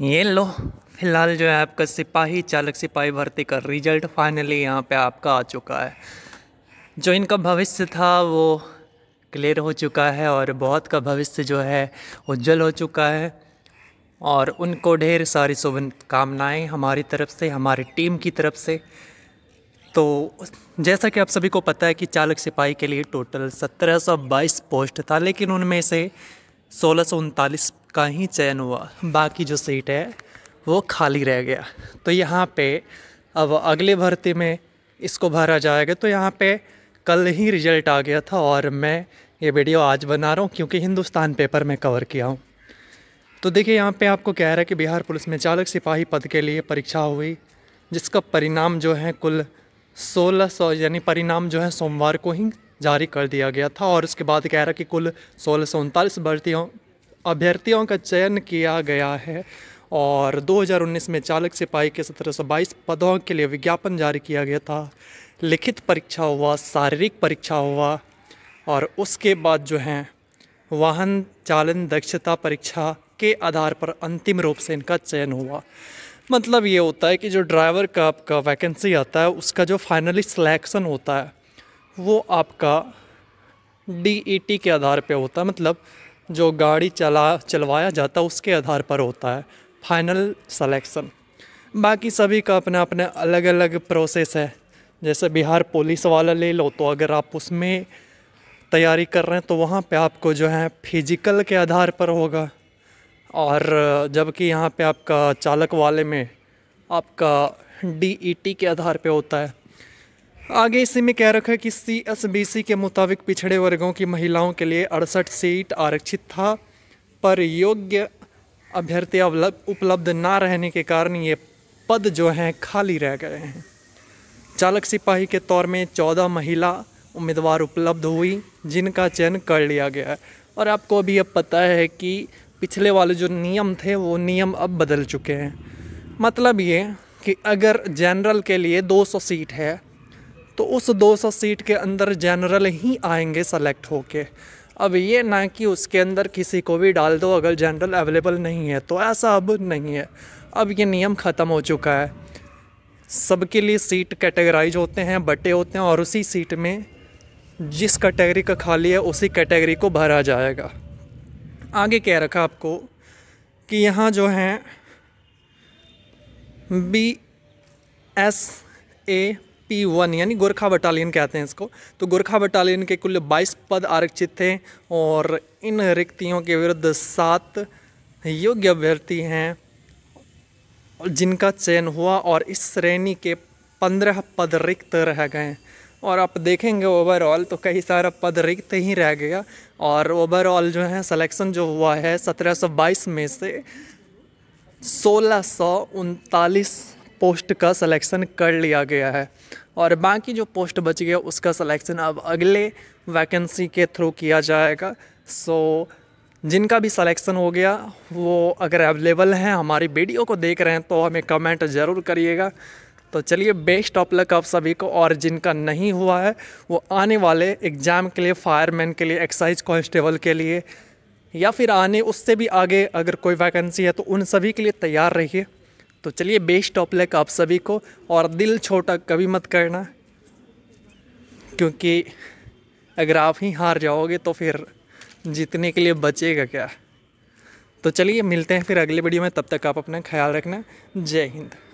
ये लो फ़िलहाल जो है आपका सिपाही चालक सिपाही भर्ती का रिजल्ट फाइनली यहाँ पे आपका आ चुका है जो इनका भविष्य था वो क्लियर हो चुका है और बहुत का भविष्य जो है उज्जवल हो चुका है और उनको ढेर सारी शुभकामनाएँ हमारी तरफ से हमारी टीम की तरफ से तो जैसा कि आप सभी को पता है कि चालक सिपाही के लिए टोटल सत्रह पोस्ट था लेकिन उनमें से सोलह सौ उनतालीस का ही चयन हुआ बाकी जो सीट है वो खाली रह गया तो यहाँ पे अब अगले भर्ती में इसको भरा जाएगा तो यहाँ पे कल ही रिजल्ट आ गया था और मैं ये वीडियो आज बना रहा हूँ क्योंकि हिंदुस्तान पेपर में कवर किया हूँ तो देखिए यहाँ पे आपको कह रहा है कि बिहार पुलिस में चालक सिपाही पद के लिए परीक्षा हुई जिसका परिणाम जो है कुल सोलह सौ यानी परिणाम जो है सोमवार को ही जारी कर दिया गया था और उसके बाद कह रहा कि कुल सोलह सौ उनतालीस भर्तियों अभ्यर्थियों का चयन किया गया है और 2019 में चालक सिपाही के 1722 पदों के लिए विज्ञापन जारी किया गया था लिखित परीक्षा हुआ शारीरिक परीक्षा हुआ और उसके बाद जो है वाहन चालन दक्षता परीक्षा के आधार पर अंतिम रूप से इनका चयन हुआ मतलब ये होता है कि जो ड्राइवर का आपका वैकेंसी आता है उसका जो फाइनली सिलेक्शन होता है वो आपका डी के आधार पे होता है मतलब जो गाड़ी चला चलवाया जाता है उसके आधार पर होता है फाइनल सलेक्शन बाकी सभी का अपना अपना अलग अलग प्रोसेस है जैसे बिहार पुलिस वाला ले लो तो अगर आप उसमें तैयारी कर रहे हैं तो वहाँ पे आपको जो है फिजिकल के आधार पर होगा और जबकि यहाँ पे आपका चालक वाले में आपका डी e के आधार पे होता है आगे इसी में कह रखा है कि सी के मुताबिक पिछड़े वर्गों की महिलाओं के लिए अड़सठ सीट आरक्षित था पर योग्य अभ्यर्थी उपलब्ध ना रहने के कारण ये पद जो हैं खाली रह गए हैं चालक सिपाही के तौर में चौदह महिला उम्मीदवार उपलब्ध हुई जिनका चयन कर लिया गया है और आपको अभी अब पता है कि पिछले वाले जो नियम थे वो नियम अब बदल चुके हैं मतलब ये कि अगर जनरल के लिए 200 सीट है तो उस 200 सीट के अंदर जनरल ही आएंगे सेलेक्ट होके अब ये ना कि उसके अंदर किसी को भी डाल दो अगर जनरल अवेलेबल नहीं है तो ऐसा अब नहीं है अब ये नियम ख़त्म हो चुका है सबके लिए सीट कैटेगराइज होते हैं बटे होते हैं और उसी सीट में जिस कैटेगरी का खाली है उसी कैटेगरी को भरा जाएगा आगे कह रखा आपको कि यहाँ जो हैं B S A P one यानी गोरखा बटालियन कहते हैं इसको तो गोरखा बटालियन के कुल बाईस पद आरक्षित थे और इन रिक्तियों के विरुद्ध सात योग्य अभ्यर्थी हैं जिनका चयन हुआ और इस श्रेणी के पंद्रह पद रिक्त रह गए और आप देखेंगे ओवरऑल तो कई सारा पद रिक्त ही रह गया और ओवरऑल जो है सिलेक्शन जो हुआ है सत्रह में से सोलह सौ उनतालीस पोस्ट का सिलेक्शन कर लिया गया है और बाकी जो पोस्ट बच गया उसका सिलेक्शन अब अगले वैकेंसी के थ्रू किया जाएगा सो जिनका भी सिलेक्शन हो गया वो अगर अवेलेबल हैं हमारी वीडियो को देख रहे हैं तो हमें कमेंट ज़रूर करिएगा तो चलिए बेस्ट ऑफ लक आप सभी को और जिनका नहीं हुआ है वो आने वाले एग्ज़ाम के लिए फायरमैन के लिए एक्साइज कॉन्स्टेबल के लिए या फिर आने उससे भी आगे अगर कोई वैकेंसी है तो उन सभी के लिए तैयार रहिए तो चलिए बेस्ट ऑफ लक आप सभी को और दिल छोटा कभी मत करना क्योंकि अगर आप ही हार जाओगे तो फिर जीतने के लिए बचेगा क्या तो चलिए मिलते हैं फिर अगले वीडियो में तब तक आप अपना ख्याल रखना जय हिंद